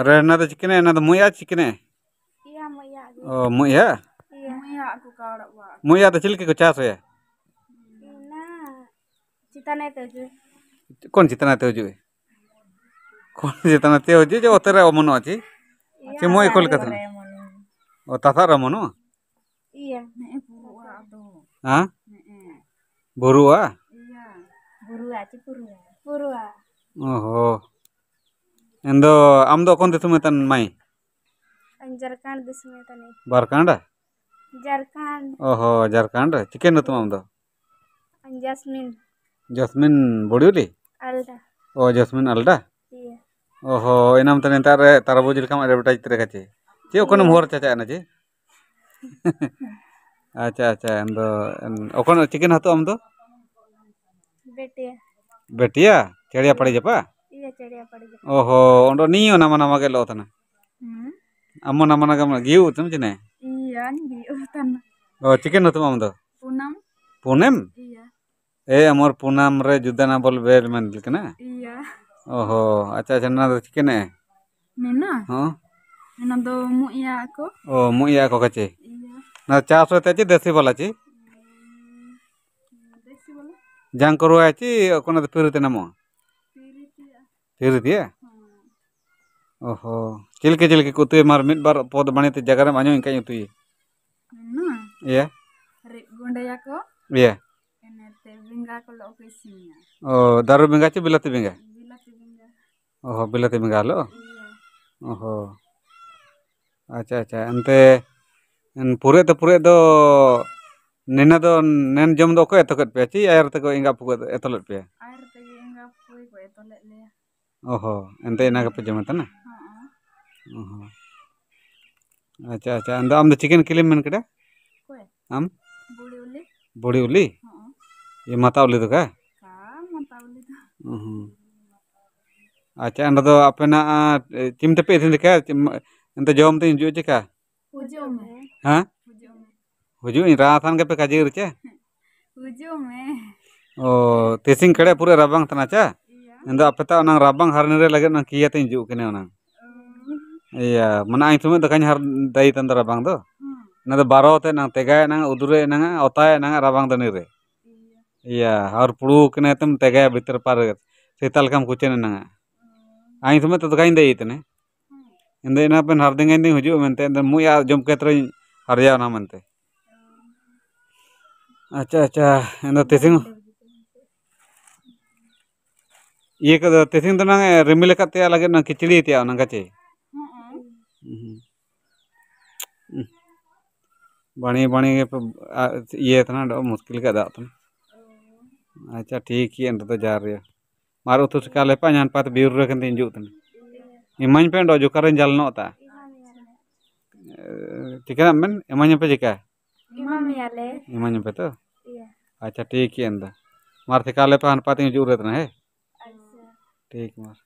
अरे ना तो चिकने ना तो मुया चिकने iya muya gitu. oh muya iya muya aku kalau wa muya तो चिलके को चास होया ना चितने तेजु कौन चितना तेजु कौन चितना तेजु जो तेरे अमनो अछि अच्छे मोय कोलकाता ओ ताथार अमनो iya ne burua do ha burua iya burua ci burua burua ओहो ಎಂದೋ ಅಮ್ದು ಅಕೊಂದಿ ತುಮೆ ತನ್ ಮೈ ಜರ್ಕಾಂಡ್ ದಿಸ್ಮೆ ತನಿ ಬರ್ಕಾಂಡ ಜರ್ಕಾಂಡ್ ಓಹೋ ಜರ್ಕಾಂಡ್ ಚಿಕನ್ ತುಮ ಅಮ್ದು ಜಾಸ್ಮಿನ್ ಜಾಸ್ಮಿನ್ ಬುಡಿಯುಲಿ ಅಲ್ಡ ಓ ಜಾಸ್ಮಿನ್ ಅಲ್ಡ ಓಹೋ ಏನಮ್ ತನೆ ತಾರೆ ತರಬೂಜಿ ಕಮ ರೆಬಟ ಇತ್ರೆ ಕಚಿ ಚಿ ಒಕೊನ ಮೋರ್ ಚಚಾ ನಜಿ আচ্ছা আচ্ছা আমদো ওখানে চিকেন হাতো আমদো বেটিয়া বেটিয়া চেড়িয়া পড়ে যাবা ओहो ओंडो हम्म। नी नम नम के लोतन अम्म नम नम गियो तुम जने इयान गियो तन ओ चिकन न तुम हम दो पूनम पूनम इया ए अमर पूनम रे जुदा ना बोल बेर मन लिख ना इया ओहो अच्छा अच्छा ना दो चिकन है मेना हां मेना दो मुइया को ओ मुइया को कचे ना चास होते देसी बोला चे देसी बोला जांग करो कोना तो फिरते ना ᱛᱷᱤᱨ ᱤᱫᱤᱭᱟ ᱚᱦᱚ ᱪᱤᱞᱠᱮ ᱪᱤᱞᱠᱮ ᱠᱚ ᱩᱛᱩᱭᱟ ᱢᱟᱨ ᱢᱤᱫ ᱵᱟᱨ ᱯᱚᱫ ᱵᱟᱹᱱᱤᱛᱮ ᱡᱟᱜᱟ ᱨᱮᱢ ᱟᱸᱡᱚᱢ ᱤᱱᱠᱟᱹᱧ ᱩᱛᱩᱭᱟ ᱤᱭᱟ ᱨᱤᱫ ᱜᱩᱸᱰᱟᱭᱟ ᱠᱚ ᱤᱭᱟ ᱮᱱᱮᱛᱮ ᱵᱮᱸᱜᱟ ᱠᱚ ᱞᱚ ᱠᱚ ᱤᱥᱤᱱᱟ ᱚ ᱫᱟᱨᱩ ᱵᱮᱸᱜᱟ ᱪᱮ ᱵᱤᱞᱟᱛᱤ ᱵᱮᱸᱜᱟ ᱵᱤᱞᱟᱛᱤ ᱵᱮᱸᱜᱟ ᱚᱦᱚ ᱵᱤᱞᱟᱛᱤ ᱵᱮᱸᱜᱟ ᱞᱚ ᱚᱦᱚ ᱟᱪᱪᱷᱟ ᱟᱪᱪᱷᱟ ᱮᱱᱛᱮ ᱯᱩᱨᱟᱹ ᱛᱮ ᱯᱩᱨᱟᱹ ᱫᱚ ᱱᱮᱱᱟ ᱫᱚ ᱱᱮᱱ ᱡᱚᱢ ᱫᱚ ᱚᱠᱚᱭ ᱮᱛᱚ ᱠᱮᱫ ᱯᱮᱭᱟ ᱪᱮ ᱟᱭᱟᱨ ᱛᱟᱠᱚ ᱮᱸᱜᱟ ᱯᱩᱠᱟᱹ ᱮᱛᱚ ᱞᱮᱫ ᱯᱮᱭᱟ ᱟᱭᱟᱨ ᱚᱦᱚ ᱮᱱᱛᱮ ᱤᱱᱟᱹ ᱜᱮᱯᱮ अच्छा अच्छा ᱚᱦᱚ ᱟᱪᱪᱷᱟ ᱟᱪᱪᱷᱟ ᱟᱢ ᱫᱚ ᱟᱢ ᱫᱚ ᱪᱤᱠᱮᱱ ᱠᱤᱞᱤᱢ ये माता उली तो का माता उली तो अच्छा अंडा तो अपना चिमटे पे इतने क्या अंत जोम तो इंजू चिका हुजूम है हाँ हुजूम इन पे काजी करचे ओ तेसिंग कड़े पूरे रबांग तना चा ᱤᱧ ᱫᱚ ᱟᱯᱮ ᱛᱟ ᱚᱱᱟ ᱨᱟᱵᱟᱝ ᱦᱟᱨᱱᱮ ᱨᱮ ᱞᱟᱜᱟᱫ ᱚᱱᱟ ᱠᱤᱭᱟᱛᱮᱧ ᱡᱩᱜ ᱠᱟᱱᱟ ᱚᱱᱟ ᱤᱭᱟ ᱢᱟᱱᱟ ᱤᱧ ᱛᱩᱢᱟᱹ ᱫᱟᱠᱟᱧ ᱦᱟᱨ ᱫᱟᱭ ᱛᱟᱱ ᱨᱟᱵᱟᱝ ᱫᱚ ᱚᱱᱟ ᱫᱚ ᱵᱟᱨᱚ ᱛᱮ ᱱᱟᱝ ᱛᱮᱜᱟᱭ ᱱᱟᱝ ᱩᱫᱩᱨᱮ ᱱᱟᱝ ᱚᱛᱟᱭ ᱱᱟᱝ ᱨᱟᱵᱟᱝ ᱫᱟᱱᱤ ᱨᱮ ᱤᱭᱟ ᱦᱟᱨ ᱯᱩᱲᱩ ᱠᱟᱱᱟ ᱛᱮᱢ ᱛᱮᱜᱟᱭ ᱵᱷᱤᱛᱨ ᱯᱟᱨ ᱥᱮᱛᱟᱞ kam kuchen nanga आई तुम्हें तो कहीं दई इतने इंदे इना पेन हर दिन इंदे हुजू मनते इंदे मु या जम के तरे हर या ना मनते अच्छा अच्छा इंदे तेसिंग Iya, ke tesing tenang ya, remi lekat ya lagi nang kecil itu ya, nang kecil. Bani, bani, iya tenang, ada muskil ke datang. Aja tiki yang tetap jari ya. Maru tuh sekali pak nyan pat biur kan tinju tenang. Iman pendo, jukarin jalan nota. Tiga nang men, iman nyampe jika. Iman nyale. Iman nyampe tuh. Aja tiki yang tuh. Marti kali pak nyan pat nyujur rekan ya. ठीक है